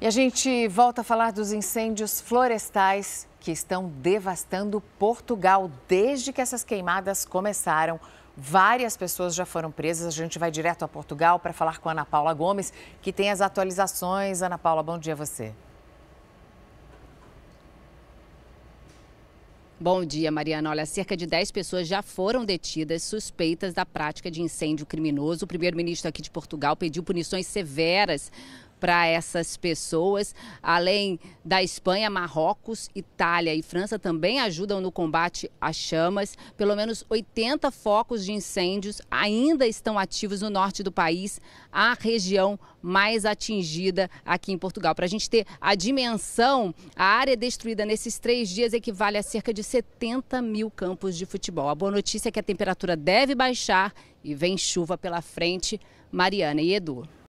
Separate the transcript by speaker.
Speaker 1: E a gente volta a falar dos incêndios florestais que estão devastando Portugal desde que essas queimadas começaram. Várias pessoas já foram presas. A gente vai direto a Portugal para falar com a Ana Paula Gomes, que tem as atualizações. Ana Paula, bom dia a você.
Speaker 2: Bom dia, Mariana. Olha, cerca de 10 pessoas já foram detidas suspeitas da prática de incêndio criminoso. O primeiro-ministro aqui de Portugal pediu punições severas para essas pessoas. Além da Espanha, Marrocos, Itália e França também ajudam no combate às chamas. Pelo menos 80 focos de incêndios ainda estão ativos no norte do país, a região mais atingida aqui em Portugal. Para a gente ter a dimensão, a área destruída nesses três dias equivale a cerca de 70 mil campos de futebol. A boa notícia é que a temperatura deve baixar e vem chuva pela frente. Mariana e Edu.